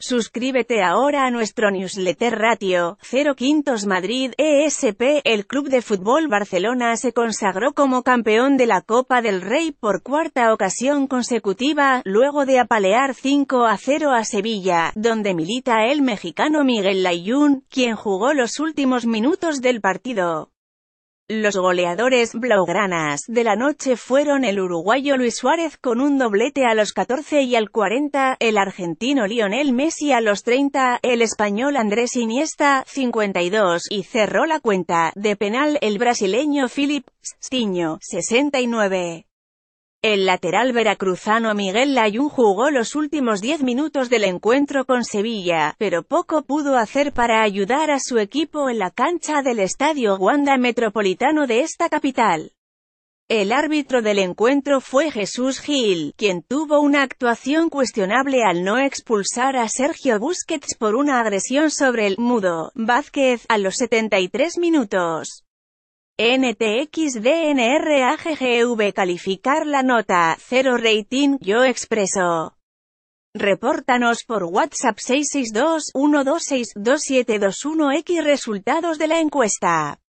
Suscríbete ahora a nuestro newsletter Ratio, 0 Quintos Madrid, ESP, el Club de Fútbol Barcelona se consagró como campeón de la Copa del Rey por cuarta ocasión consecutiva, luego de apalear 5 a 0 a Sevilla, donde milita el mexicano Miguel Layún, quien jugó los últimos minutos del partido. Los goleadores blaugranas de la noche fueron el uruguayo Luis Suárez con un doblete a los 14 y al 40, el argentino Lionel Messi a los 30, el español Andrés Iniesta, 52, y cerró la cuenta, de penal, el brasileño Philip Stiño, 69. El lateral veracruzano Miguel Layún jugó los últimos 10 minutos del encuentro con Sevilla, pero poco pudo hacer para ayudar a su equipo en la cancha del Estadio Wanda Metropolitano de esta capital. El árbitro del encuentro fue Jesús Gil, quien tuvo una actuación cuestionable al no expulsar a Sergio Busquets por una agresión sobre el «mudo» Vázquez, a los 73 minutos. NTXDNRAGGV calificar la nota, 0 rating, yo expreso. Repórtanos por WhatsApp 662-126-2721X resultados de la encuesta.